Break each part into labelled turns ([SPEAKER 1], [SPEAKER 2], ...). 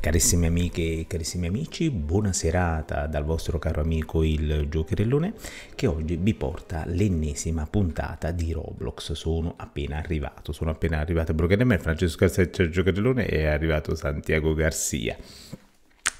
[SPEAKER 1] Carissime amiche e carissimi amici, buona serata dal vostro caro amico il Giocherellone che oggi vi porta l'ennesima puntata di Roblox. Sono appena arrivato, sono appena arrivato a Brocanemè, Francesco Francesco Giocherellone e è arrivato Santiago Garcia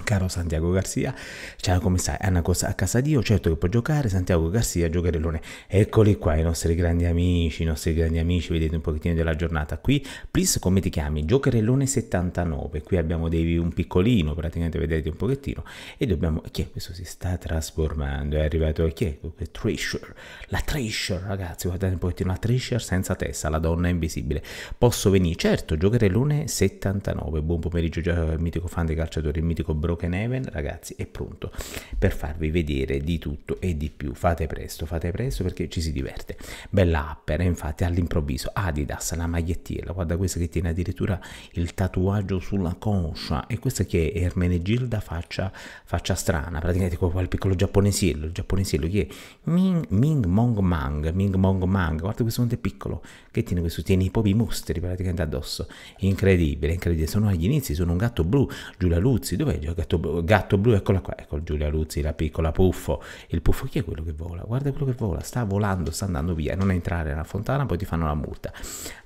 [SPEAKER 1] caro Santiago Garcia, ciao come sai è una cosa a casa Dio, certo che può giocare, Santiago Garcia giocherellone, eccoli qua i nostri grandi amici, i nostri grandi amici, vedete un pochettino della giornata qui, please come ti chiami? Giocherellone 79, qui abbiamo dei, un piccolino praticamente, vedete un pochettino, e dobbiamo, Chi è? questo si sta trasformando, è arrivato, che okay, Treasure, la Treasure ragazzi, guardate un pochettino, la Treasure senza testa, la donna invisibile, posso venire, certo, giocherellone 79, buon pomeriggio, il eh, mitico fan dei calciatori, il mitico bro Brokenhaven, ragazzi, è pronto per farvi vedere di tutto e di più. Fate presto, fate presto perché ci si diverte. Bella upper, infatti, all'improvviso Adidas, la magliettiera, guarda questa che tiene addirittura il tatuaggio sulla concia e questa che è Ermenegilda faccia, faccia strana, praticamente quel piccolo giapponesiello, il giapponesiello che è Ming, Ming Mong Mang, Ming Mong Mang, guarda questo quanto è piccolo, che tiene questo, tiene i propri mostri praticamente addosso, incredibile, incredibile, sono agli inizi, sono un gatto blu, Giulia Luzzi, dov'è il gatto gatto blu, gatto blu, eccola qua, ecco Giulia Luzzi, la piccola puffo, il puffo chi è quello che vola? Guarda quello che vola, sta volando, sta andando via, non entrare nella fontana, poi ti fanno la multa.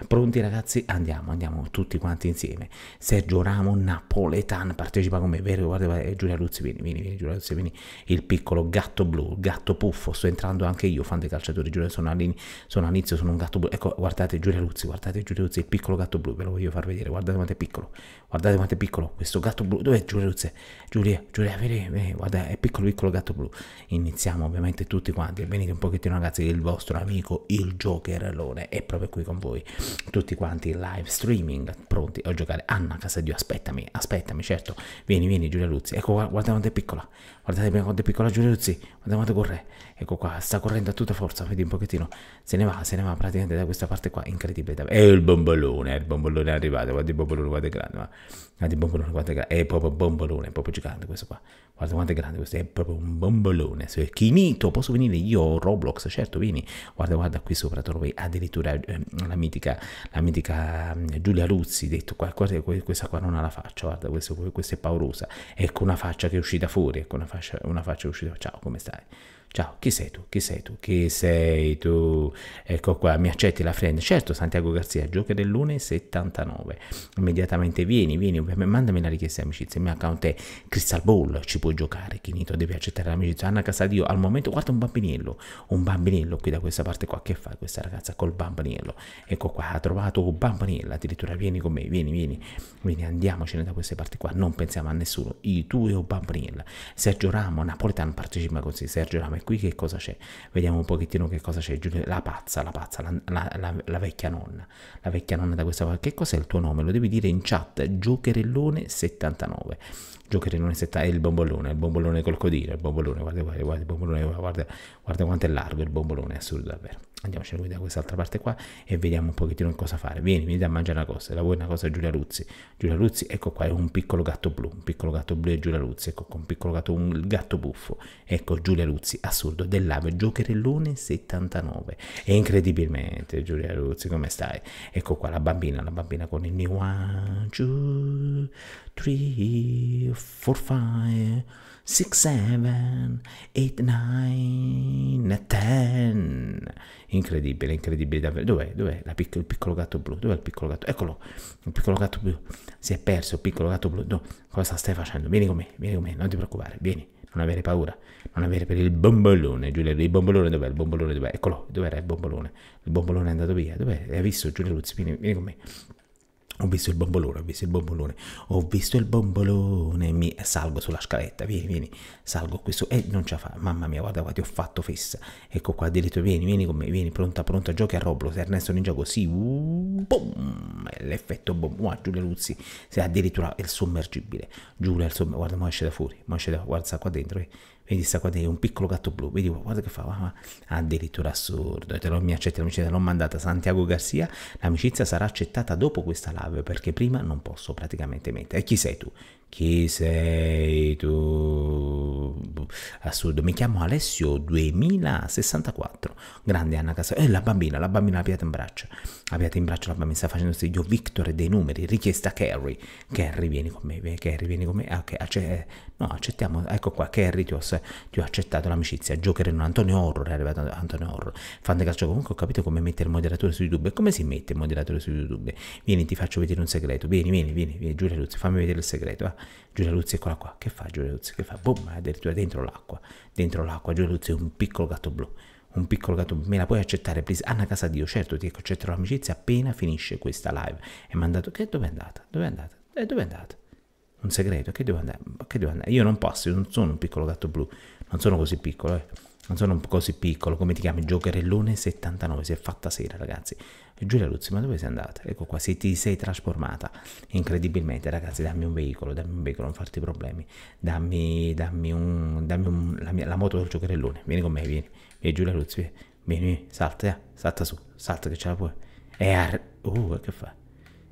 [SPEAKER 1] Pronti ragazzi? Andiamo, andiamo tutti quanti insieme. Sergio Ramo Napoletano partecipa con me, vero? Guarda, guarda eh, Giulia Luzzi, vieni, vieni, vieni, Giulia Luzzi, vieni, il piccolo gatto blu, gatto puffo, sto entrando anche io, fan dei calciatori, Giulia, sono, all'inizio, sono un gatto blu, ecco, guardate Giulia Luzzi, guardate Giulia Luzzi, il piccolo gatto blu, ve lo voglio far vedere, guardate quanto è piccolo, guardate quanto è piccolo questo gatto blu, dov'è Giulia Luzzi? Giulia, Giulia, vedi, vedi, guarda, è piccolo piccolo gatto blu. Iniziamo ovviamente tutti quanti. Venite un pochettino ragazzi, il vostro amico, il Jokerlone, è proprio qui con voi. Tutti quanti in live streaming, pronti a giocare. Anna casa Dio, aspettami, aspettami, certo. Vieni, vieni Giulia Luzzi. Ecco, guarda quanto è piccola. Guardate bene quanto è piccola Giulia Luzzi. Guarda quanto corre. Ecco qua, sta correndo a tutta forza, vedi un pochettino. Se ne va, se ne va praticamente da questa parte qua, incredibile. E il bombolone, il bombolone è arrivato, guarda il bombolone, guarda è grande, guarda il bombolone, guarda è grande, è proprio un bombolone, è proprio gigante questo qua. Guarda quanto è grande questo, è proprio un bombolone. Se è chinito, posso venire io, Roblox, certo, vieni. Guarda, guarda, qui sopra trovi addirittura eh, la mitica, la mitica Giulia Luzzi, detto qualcosa, questa qua non ha la faccia, guarda, questa, è paurosa. Ecco una faccia che è uscita fuori, ecco una faccia, una faccia che è uscita, ciao, come stai? Ciao, chi sei tu? Chi sei tu? Chi sei tu? Ecco qua, mi accetti la friend? Certo, Santiago Garzia, gioca del 1,79. Immediatamente vieni, vieni, mandami la richiesta di amicizia. Il mio account è Crystal Ball, ci puoi giocare, Chinito, devi accettare l'amicizia. Anna Casadio, al momento, guarda un bambinello, un bambinello qui da questa parte qua, che fa questa ragazza col bambinello? Ecco qua, ha trovato un bambinello, addirittura vieni con me, vieni, vieni, Quindi andiamocene da queste parti qua, non pensiamo a nessuno, i tu o un bambinello. Sergio Ramo, Napolitano partecipa così, Sergio Ramo qui che cosa c'è? Vediamo un pochettino che cosa c'è. La pazza, la pazza, la, la, la, la, vecchia nonna. La vecchia nonna da questa parte. Che cos'è il tuo nome? Lo devi dire in chat. Giocherellone79. Giocherellone 79 è il bombolone, il bombolone col codino, il bombolone, guarda, guarda, guarda, guarda, guarda, guarda quanto è largo il bombolone, è assurdo davvero andiamoci qui da quest'altra parte qua e vediamo un pochettino cosa fare. Vieni, vieni a mangiare una cosa, la vuoi una cosa Giulia Luzzi? Giulia Luzzi, ecco qua, è un piccolo gatto blu, un piccolo gatto blu e Giulia Luzzi, ecco qua, un piccolo gatto, un gatto buffo, ecco Giulia Luzzi, assurdo, dell'ave, giocherellone 79, e incredibilmente Giulia Luzzi, come stai? Ecco qua la bambina, la bambina con il new one, two, three, four, five, 6, 7, 8, 9, 10. Incredibile, incredibile davvero. Dov'è? Dov'è la pic il piccolo gatto blu? Dov'è il piccolo gatto? Eccolo, il piccolo gatto blu. Si è perso, il piccolo gatto blu. No, cosa stai facendo? Vieni con me, vieni con me, non ti preoccupare, vieni. Non avere paura, non avere per il bombolone, Giulio. Il bombolone dov'è? Il bombolone dov'è? Eccolo, dov'era il bombolone? Il bombolone è andato via. Dov'è? Hai visto Giulio Luzzi? Vieni, vieni con me ho visto il bombolone, ho visto il bombolone, ho visto il bombolone, mi salgo sulla scaletta, vieni, vieni, salgo qui su, e eh, non ce la fa, mamma mia, guarda qua, ti ho fatto fessa, ecco qua, addirittura, vieni, vieni con me, vieni, pronta, pronta, giochi a Roblox, Ernesto Ninja così, uh, boom, l'effetto boom, wow, uh, Giulia Luzzi, se addirittura è il sommergibile, Giulia, il sommergibile, guarda, ma esce da fuori, ma esce da, guarda, qua dentro, eh Vedi sta qua di un piccolo gatto blu, vedi guarda che fa, ah, addirittura assurdo, te l'ho, mi accetti l'amicizia, l'ho mandata a Santiago Garcia, l'amicizia sarà accettata dopo questa live perché prima non posso praticamente mettere. E chi sei tu? Chi sei tu? Boh, assurdo, mi chiamo Alessio 2064. Grande Anna Casa. Eh, la bambina, la bambina la piatta in braccio. La piata in braccio, la bambina sta facendo segno Victor dei numeri. Richiesta Carrie. Carrie, vieni con me. Eh, Carrie, vieni con me. Ah, ok, Acce eh, no, accettiamo. Ecco qua, Carrie, ti ho, ti ho accettato l'amicizia. Joker in un Antonio Horror. È arrivato Antonio Horror. Fan di calcio. Comunque ho capito come mettere il moderatore su YouTube. come si mette il moderatore su YouTube? Vieni, ti faccio vedere un segreto. Vieni, vieni, vieni, vieni Giulia Luzzi, fammi vedere il segreto. Eh. Giulia Luzzi eccola qua, che fa Giulia Luzzi? Che fa? Boom, addirittura dentro l'acqua, dentro l'acqua Giulia Luzzi è un piccolo gatto blu, un piccolo gatto blu, me la puoi accettare please? Anna Casadio, certo ti accetterò l'amicizia appena finisce questa live. E mi ha dato, che dove è andata? Dove è andata? E eh, dove è andata? Un segreto, che devo andare? Che devo andare? Io non posso, io non sono un piccolo gatto blu, non sono così piccolo, eh. Non sono così piccolo, come ti chiami? Giocherellone 79, si è fatta sera ragazzi. Giulia Luzzi, ma dove sei andata? Ecco qua, se ti sei trasformata incredibilmente, ragazzi, dammi un veicolo, dammi un veicolo, non farti problemi, dammi, dammi, un, dammi un, la, mia, la, moto del giocherellone, vieni con me, vieni, vieni Giulia Luzzi, vieni, vieni salta, salta su, salta che ce la puoi. E arri- uh, che fa?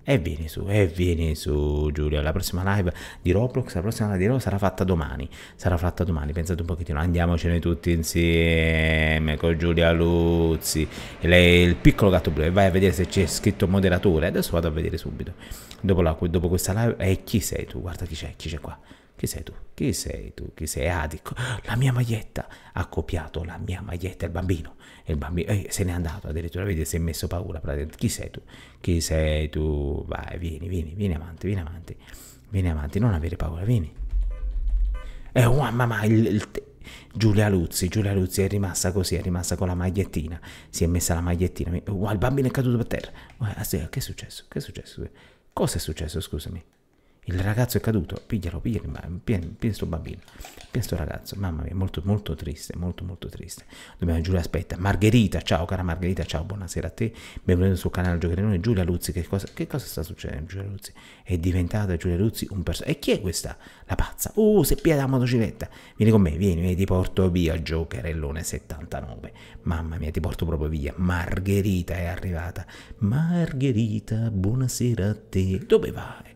[SPEAKER 1] E vieni su, e vieni su Giulia, la prossima live di Roblox, la prossima live di Roblox sarà fatta domani, sarà fatta domani, pensate un pochettino, andiamocene tutti insieme con Giulia Luzzi, lei il piccolo gatto blu, e vai a vedere se c'è scritto moderatore, adesso vado a vedere subito, dopo, la, dopo questa live, e eh, chi sei tu, guarda chi c'è, chi c'è qua, chi sei tu? Chi sei tu? Chi sei Adico? La mia maglietta! Ha copiato la mia maglietta il bambino. E Il bambino eh, se n'è andato, addirittura vedi, si è messo paura. Praticamente. Chi sei tu? Chi sei tu? Vai, vieni, vieni, vieni avanti, vieni avanti. Vieni avanti, non avere paura, vieni. Eh, oh, mamma, il, il Giulia Luzzi, Giulia Luzzi è rimasta così, è rimasta con la magliettina, si è messa la magliettina, oh, il bambino è caduto per terra. Oh, eh, che è successo? Che è successo? Cosa è successo, scusami? il ragazzo è caduto, piglialo, piglialo, piglialo, piglialo sto bambino, piglialo sto ragazzo, mamma mia, molto molto triste, molto molto triste. Dobbiamo Giulia aspetta, Margherita, ciao cara Margherita, ciao, buonasera a te, benvenuto sul canale Giocherellone, Giulia Luzzi, che cosa, che cosa, sta succedendo Giulia Luzzi? È diventata Giulia Luzzi un personaggio, e chi è questa? La pazza, uh, si è la motocicletta, vieni con me, vieni, vieni, ti porto via Giocherellone 79, mamma mia, ti porto proprio via, Margherita è arrivata, Margherita, buonasera a te, dove vai?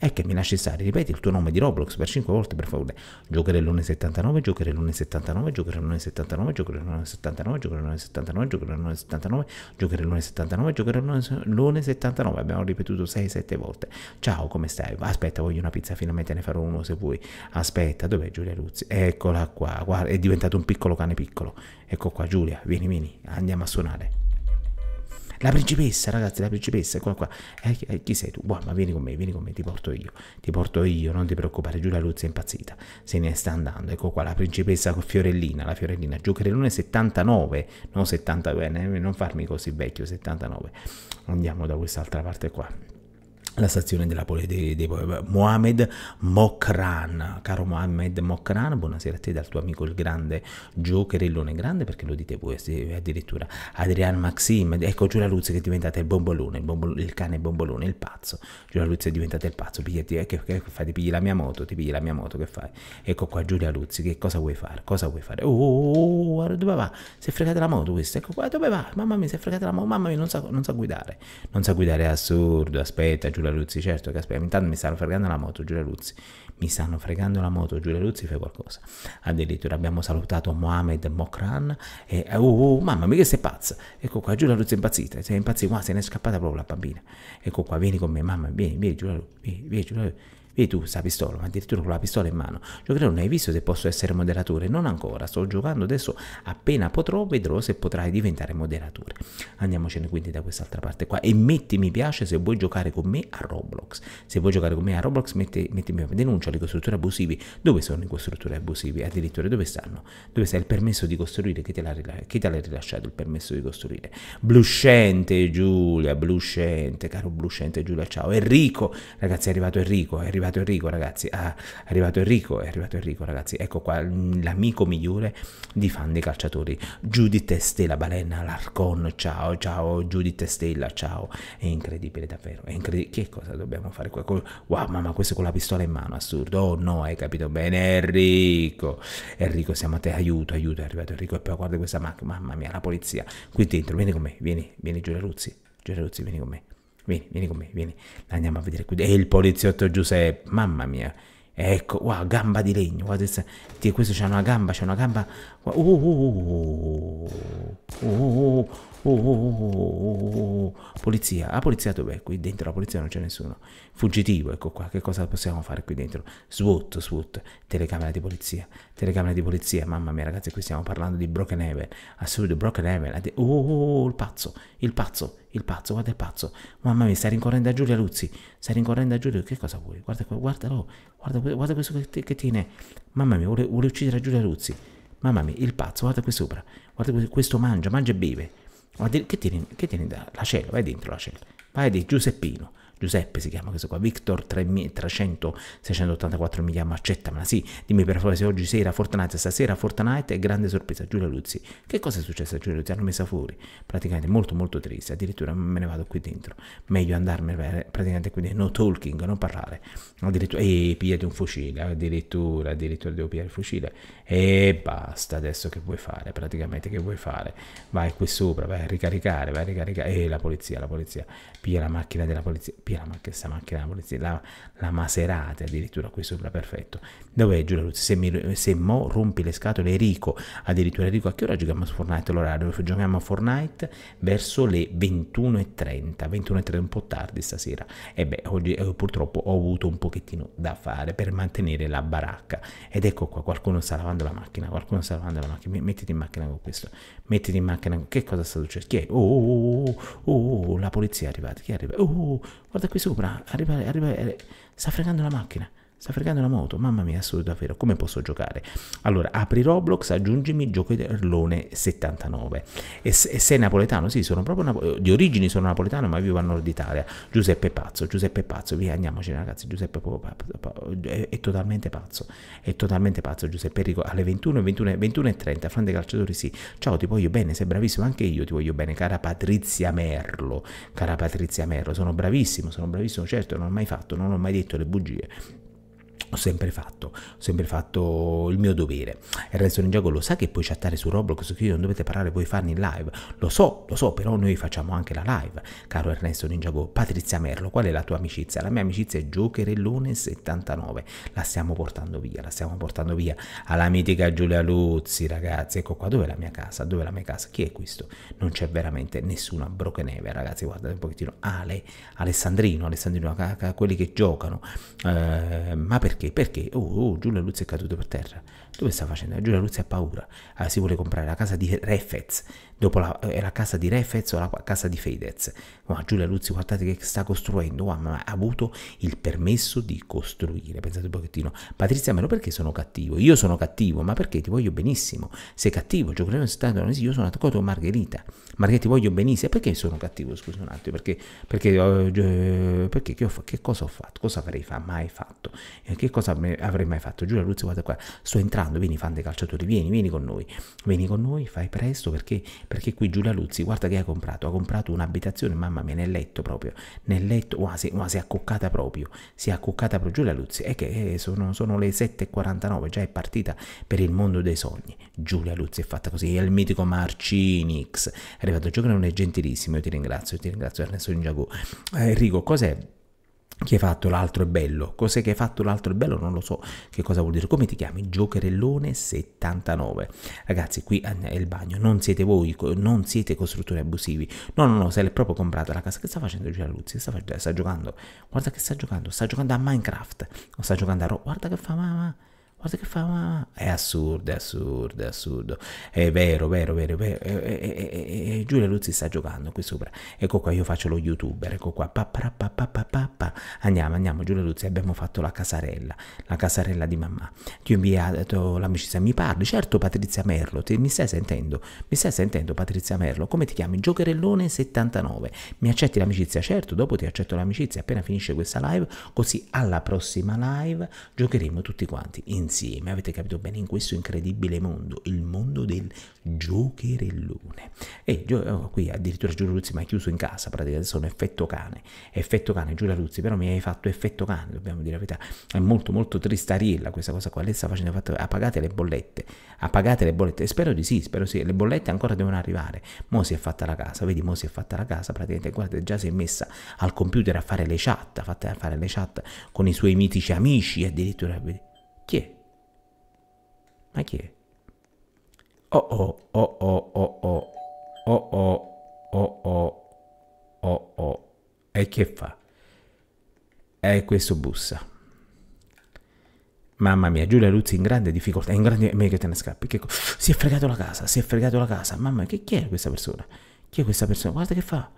[SPEAKER 1] è che mi lasci stare, ripeti il tuo nome di Roblox per 5 volte per favore. Giocherellone 79, giocherellone 79, giocherellone 79, giocherellone 79, giocherellone 79, giocherellone 79, giocherellone 79, giocherellone 79. Abbiamo ripetuto 6-7 volte. Ciao, come stai? Aspetta, voglio una pizza, finalmente ne farò uno se vuoi. Aspetta, dov'è Giulia Luzzi, Eccola qua, guarda, è diventato un piccolo cane piccolo. Ecco qua Giulia, vieni, vieni, andiamo a suonare. La principessa, ragazzi, la principessa, eccola qua. Eh, eh, chi sei tu? Boh, ma vieni con me, vieni con me, ti porto io. Ti porto io, non ti preoccupare. giù la Luzza è impazzita. Se ne sta andando. Ecco qua, la principessa con Fiorellina, la Fiorellina. Giocherellone 79, non 72, eh, non farmi così vecchio, 79. Andiamo da quest'altra parte qua la stazione della poli dei, dei, dei Mohamed Mokran, caro Mohamed Mokran, buonasera a te dal tuo amico il grande Giocherellone Grande, perché lo dite voi addirittura, Adrian Maxim, ecco Giulia Luzzi che è diventata il bombolone, il, bombolone, il cane bombolone, il pazzo, Giulia Luzzi è diventata il pazzo, pigliati, eh, che, che, fai, ti pigli la mia moto, ti pigli la mia moto, che fai? Ecco qua Giulia Luzzi, che cosa vuoi fare, cosa vuoi fare? Oh, oh, oh, oh, oh dove va? Si è fregata la moto questa, ecco qua, dove va? Mamma mia, si è fregata la moto, mamma mia, non sa, non sa guidare, non sa guidare, è assurdo, aspetta Giulia Giulia Luzzi, certo che aspetta, intanto mi stanno fregando la moto, Giulia Luzzi, mi stanno fregando la moto, Giulia Luzzi fai qualcosa. Addirittura abbiamo salutato Mohamed Mokran e oh, oh mamma mia che sei pazza, ecco qua Giulia Luzzi è impazzita, sei impazzita ma se ne è scappata proprio la bambina. Ecco qua, vieni con me mamma, vieni, vieni Giulia Luzzi, vieni, vieni Giulia Luzzi. Vedi tu, sta pistola, ma addirittura con la pistola in mano. Giocherò, non hai visto se posso essere moderatore? Non ancora, sto giocando adesso, appena potrò vedrò se potrai diventare moderatore. Andiamocene quindi da quest'altra parte qua e metti mi piace se vuoi giocare con me a Roblox. Se vuoi giocare con me a Roblox metti, mi piace, denuncia le costrutture abusive. Dove sono le costrutture abusive? Addirittura dove stanno? Dove sta il permesso di costruire? Chi te l'ha, rilasciato il permesso di costruire? Bluscente Giulia, Bluscente, caro Bluscente Giulia, ciao. Enrico, ragazzi è arrivato Enrico, è arrivato arrivato Enrico, ragazzi. Ah, è arrivato Enrico, è arrivato Enrico, ragazzi. Ecco qua mm, l'amico migliore di fan dei calciatori. Judith Stella, Balena, Larcon, ciao, ciao, Judith Stella, ciao. È incredibile davvero, è incredibile. Che cosa dobbiamo fare qua? Wow, mamma, questo con la pistola in mano, assurdo. Oh no, hai capito bene, Enrico. Enrico, siamo a te, aiuto, aiuto, è arrivato Enrico. E poi guarda questa macchina, mamma mia, la polizia. Qui dentro, vieni con me, vieni, vieni Giorgia Ruzzi. Giorgia vieni con me vieni, vieni con me, vieni, andiamo a vedere qui. E il poliziotto Giuseppe, mamma mia, ecco, wow, gamba di legno, guarda, questo c'ha una gamba, c'ha una gamba, oh, oh, oh, oh, oh, oh, oh, oh, oh, polizia, la polizia dov'è? Qui dentro la polizia non c'è nessuno, fuggitivo, ecco qua, che cosa possiamo fare qui dentro? SWAT, SWAT, telecamera di polizia, telecamera di polizia, mamma mia ragazzi, qui stiamo parlando di Broken Heaven, assurdo, Broken Heaven, oh, oh, oh, il pazzo, il pazzo, il pazzo, guarda il pazzo, mamma mia, sta rincorrendo a Giulia Luzzi, sta rincorrendo a Giulia, che cosa vuoi? Guarda, guardalo, guarda, oh, guarda questo che, che tiene, mamma mia, vuole, vuole uccidere Giulia Luzzi, mamma mia, il pazzo, guarda qui sopra, guarda questo mangia, mangia e beve, guarda, che tiene, che tiene la cella, vai dentro la cella, vai di Giuseppino, Giuseppe si chiama questo qua, Victor 300, 684 mila ma sì, dimmi per favore se oggi sera Fortnite, stasera Fortnite, grande sorpresa, Giulia Luzzi, che cosa è successo a Giulia Luzzi? Hanno messa fuori, praticamente molto molto triste, addirittura me ne vado qui dentro, meglio andarmene eh, praticamente qui dentro, no talking, non parlare, addirittura, ehi, pigliate un fucile, addirittura, addirittura devo pigliare il fucile, e basta adesso che vuoi fare, praticamente che vuoi fare, vai qui sopra, vai a ricaricare, vai a ricaricare, e eh, la polizia, la polizia, piglia la macchina della polizia, la, questa macchina, la, la Maserati addirittura qui sopra, perfetto. Dov'è Giulia Luzzi? Se, mi, se mo rompi le scatole Rico addirittura Rico a che ora giochiamo a Fortnite l'orario? Giochiamo a Fortnite verso le 21.30, 21.30 un po' tardi stasera. E beh, oggi eh, purtroppo ho avuto un pochettino da fare per mantenere la baracca. Ed ecco qua, qualcuno sta lavando la macchina, qualcuno sta lavando la macchina, mettiti in macchina con questo, mettiti in macchina con... Che cosa sta succedendo? Chi è? Oh, oh, oh, oh, oh, oh, oh la polizia è arrivata, chi è arrivata? Oh, oh, oh guarda qui sopra, arriva, arriva, eh, sta fregando la macchina. Sta fregando la moto, mamma mia, assurdo davvero, come posso giocare? Allora, apri Roblox, aggiungimi giocherlone 79. E, e sei napoletano? Sì, sono proprio napo- eh, di origini sono napoletano, ma vivo a Nord Italia. Giuseppe è Pazzo, Giuseppe è Pazzo, via, andiamoci ragazzi, Giuseppe è, è totalmente pazzo, è totalmente pazzo Giuseppe Enrico, alle 21, 21, 21 e 30, fan dei calciatori sì, ciao, ti voglio bene, sei bravissimo, anche io ti voglio bene, cara Patrizia Merlo, cara Patrizia Merlo, sono bravissimo, sono bravissimo, certo, non ho mai fatto, non ho mai detto le bugie ho sempre fatto, ho sempre fatto il mio dovere. E Renzo Ninjago lo sa che puoi chattare su Roblox, che non dovete parlare, puoi farne in live. Lo so, lo so, però noi facciamo anche la live, caro Ernesto Ninjago. Patrizia Merlo, qual è la tua amicizia? La mia amicizia è Giocherellone79, la stiamo portando via, la stiamo portando via alla mitica Giulia Luzzi, ragazzi. Ecco qua, dov'è la mia casa? Dove è la mia casa? Chi è questo? Non c'è veramente nessuna brokeneve, ragazzi, guardate un pochettino. Ale, Alessandrino, Alessandrino, quelli che giocano. Eh, ma per perché? Perché? Oh, oh Giulia Luzzi è caduto per terra. Dove sta facendo? Giulia Luzzi ha paura. Ah, si vuole comprare la casa di Refez. Dopo la, eh, è la casa di Refez o la casa di Fedez. Ma Giulia Luzzi, guardate che sta costruendo. Ah, ma ha avuto il permesso di costruire. Pensate un pochettino. Patrizia, ma perché sono cattivo? Io sono cattivo, ma perché ti voglio benissimo. Sei cattivo, giocheremo in stato io sono d'accordo con Margherita. Margherita, ti voglio benissimo. Perché sono cattivo? Scusa un attimo. Perché? Perché? Eh, eh, perché che, ho, che cosa ho fatto? Cosa avrei fa, mai fatto? che cosa avrei mai fatto? Giulia Luzzi, guarda qua, sto entrando, vieni fan dei calciatori, vieni, vieni con noi, vieni con noi, fai presto perché, perché qui Giulia Luzzi, guarda che ha comprato, ha comprato un'abitazione, mamma mia, nel letto proprio, nel letto, wow, si, wow, si è accoccata proprio, si è accoccata proprio Giulia Luzzi, è che sono, sono le 7.49, già è partita per il mondo dei sogni, Giulia Luzzi è fatta così, è il mitico Marcinix, è arrivato a giocare, non è gentilissimo, io ti ringrazio, io ti ringrazio Ernesto Ninjago. Eh, Enrico, cos'è? che hai fatto l'altro è bello. Cos'è che hai fatto l'altro è bello? Non lo so che cosa vuol dire. Come ti chiami? Giocherellone 79. Ragazzi, qui è il bagno. Non siete voi, non siete costruttori abusivi. No, no, no, se l'è proprio comprata la casa. Che sta facendo Giraluzzi? Sta, sta giocando. Guarda che sta giocando. Sta giocando a Minecraft. O sta giocando a Ro. Guarda che fa mamma guarda che fa, è assurdo, è assurdo, è assurdo, è vero, vero, vero, vero, e, Giulia Luzzi sta giocando qui sopra, ecco qua, io faccio lo youtuber, ecco qua, andiamo, andiamo, Giulia Luzzi, abbiamo fatto la casarella, la casarella di mamma, ti ho inviato l'amicizia, mi parli, certo Patrizia Merlo, ti, mi stai sentendo, mi stai sentendo Patrizia Merlo, come ti chiami? Giocherellone79, mi accetti l'amicizia? Certo, dopo ti accetto l'amicizia, appena finisce questa live, così alla prossima live giocheremo tutti quanti in insieme, avete capito bene, in questo incredibile mondo, il mondo del giocherellone. E oh, qui addirittura Giulio Ruzzi mi ha chiuso in casa, praticamente adesso è un effetto cane, effetto cane, Giulio Ruzzi, però mi hai fatto effetto cane, dobbiamo dire la verità, è molto molto tristariella questa cosa qua, lei sta facendo ha pagato le bollette, ha pagato le bollette, spero di sì, spero sì, le bollette ancora devono arrivare, mo si è fatta la casa, vedi, mo si è fatta la casa, praticamente guarda, già si è messa al computer a fare le chat, a fare le chat con i suoi mitici amici, addirittura, chi è? Ma chi è? Oh oh oh oh oh oh oh oh oh oh oh oh e che fa? E questo bussa. Mamma mia, Giulia Luzzi in grande difficoltà, in grande... meglio che te ne scappi. Che... Si è fregato la casa, si è fregato la casa. Mamma mia, che chi è questa persona? Chi è questa persona? Guarda che fa.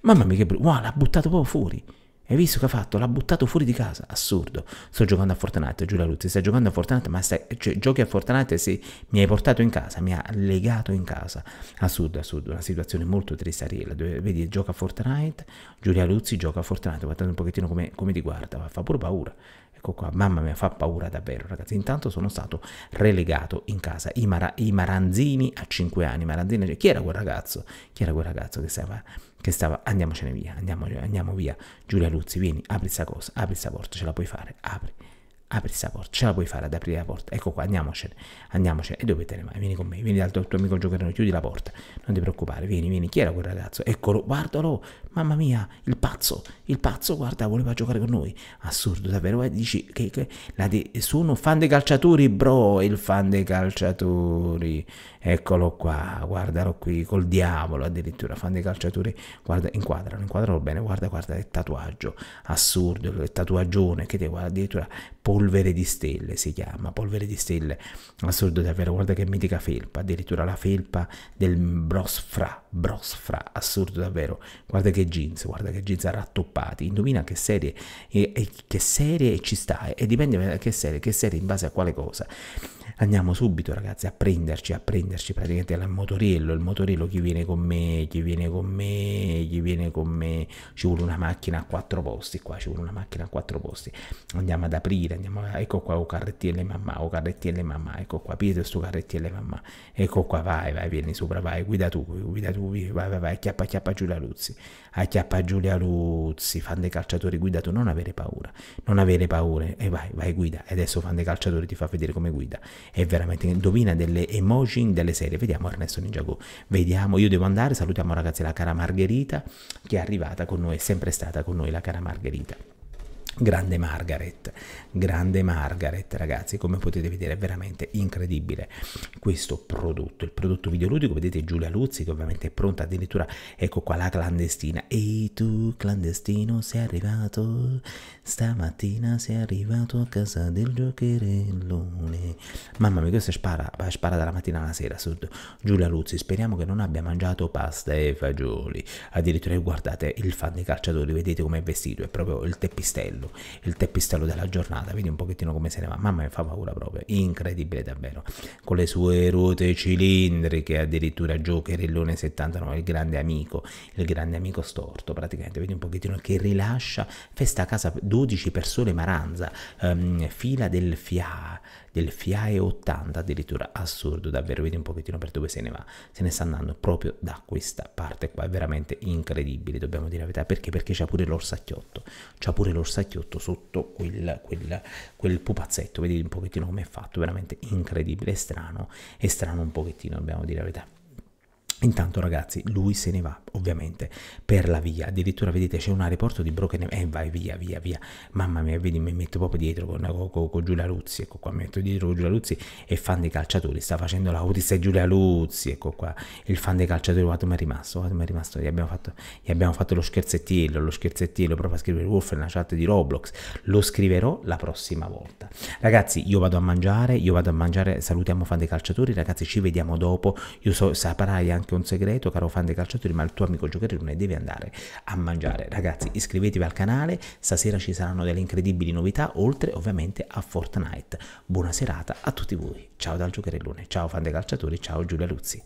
[SPEAKER 1] Mamma mia, che brutto. Wow, l'ha buttato proprio fuori. Hai visto che ha fatto? L'ha buttato fuori di casa. Assurdo. Sto giocando a Fortnite, Giulia Luzzi. Stai giocando a Fortnite, ma stai, cioè, giochi a Fortnite e mi hai portato in casa, mi ha legato in casa. Assurdo, assurdo. Una situazione molto triste, Ariella. Dove, vedi, gioca a Fortnite, Giulia Luzzi gioca a Fortnite. Guardate un pochettino come, come ti guarda, fa pure paura. Ecco qua, mamma mia, fa paura davvero, ragazzi. Intanto sono stato relegato in casa. I, Mara, i Maranzini a 5 anni. Maranzini, chi era quel ragazzo? Chi era quel ragazzo che stava che stava andiamocene via, andiamo, andiamo via, Giulia Luzzi, vieni, apri questa cosa, apri questa porta, ce la puoi fare, apri apri questa porta, ce la puoi fare ad aprire la porta, ecco qua, andiamocene, andiamocene, e dove te ne vai? Vieni con me, vieni dal tuo, tuo amico giocherino, chiudi la porta, non ti preoccupare, vieni, vieni, chi era quel ragazzo? Eccolo, guardalo, mamma mia, il pazzo, il pazzo, guarda, voleva giocare con noi, assurdo, davvero, eh? dici che, che de, sono fan dei calciatori, bro, il fan dei calciatori, eccolo qua, guardalo qui, col diavolo addirittura, fan dei calciatori, guarda, inquadrano, inquadrano bene, guarda, guarda, il tatuaggio, assurdo, il tatuaggione, che te guarda, addirittura, pol- Polvere di Stelle si chiama, Polvere di Stelle, assurdo davvero, guarda che mitica felpa, addirittura la felpa del Brosfra, Brosfra, assurdo davvero, guarda che jeans, guarda che jeans rattoppati, indovina che serie, e, e, che serie ci sta, eh, e dipende da che serie, che serie in base a quale cosa andiamo subito ragazzi a prenderci, a prenderci praticamente il motorello, il motorello chi viene con me, chi viene con me, chi viene con me, ci vuole una macchina a quattro posti qua, ci vuole una macchina a quattro posti, andiamo ad aprire, andiamo, ecco qua o carrettiere mamma, o carrettiere mamma, ecco qua, Pietro sto carrettiere mamma, ecco qua vai, vai, vieni sopra, vai, guida tu, guida tu, vai, vai, vai, acchiappa, acchiappa Giulia Luzzi, acchiappa Giulia Luzzi, fan dei calciatori, guida tu, non avere paura, non avere paura, e vai, vai, guida, e adesso fan dei calciatori, ti fa vedere come guida, è veramente domina delle emoji delle serie. Vediamo Ernesto Ninjago, vediamo, io devo andare, salutiamo ragazzi la cara Margherita che è arrivata con noi, è sempre stata con noi la cara Margherita. Grande Margaret, grande Margaret ragazzi, come potete vedere è veramente incredibile questo prodotto, il prodotto videoludico, vedete Giulia Luzzi che ovviamente è pronta addirittura, ecco qua la clandestina, ehi tu clandestino sei arrivato, stamattina sei arrivato a casa del giocherellone, mamma mia questa spara, spara dalla mattina alla sera, Giulia Luzzi, speriamo che non abbia mangiato pasta e fagioli, addirittura guardate il fan dei calciatori, vedete com'è vestito, è proprio il teppistello bello il teppistello della giornata vedi un pochettino come se ne va mamma mi fa paura proprio incredibile davvero con le sue ruote cilindriche addirittura Jokerellone 79 il grande amico il grande amico storto praticamente vedi un pochettino che rilascia festa a casa 12 persone maranza um, fila del FIA del FIAE 80 addirittura assurdo davvero vedi un pochettino per dove se ne va se ne sta andando proprio da questa parte qua è veramente incredibile dobbiamo dire la verità perché perché c'ha pure l'orsacchiotto c'ha pure l'orsacchiotto piattiotto sotto quel, quel, quel pupazzetto, vedete un pochettino come è fatto, veramente incredibile, strano, è strano un pochettino, dobbiamo dire la verità. Intanto ragazzi, lui se ne va ovviamente per la via, addirittura vedete c'è un aeroporto di Broken e eh, vai via via via, mamma mia, vedi mi metto proprio dietro con, con, con, con Giulia Luzzi, ecco qua, mi metto dietro con Giulia Luzzi e fan dei calciatori, sta facendo la l'autista Giulia Luzzi, ecco qua, il fan dei calciatori, guarda mi è rimasto, guarda mi è rimasto, gli abbiamo fatto, gli abbiamo fatto lo scherzettillo, lo scherzettillo, prova a scrivere Wolf nella chat di Roblox, lo scriverò la prossima volta. Ragazzi, io vado a mangiare, io vado a mangiare, salutiamo fan dei calciatori, ragazzi ci vediamo dopo, io so, saprai anche perché è un segreto, caro fan dei calciatori, ma il tuo amico giocherellone deve andare a mangiare. Ragazzi, iscrivetevi al canale, stasera ci saranno delle incredibili novità, oltre ovviamente a Fortnite. Buona serata a tutti voi. Ciao dal giocherellone, ciao fan dei calciatori, ciao Giulia Luzzi.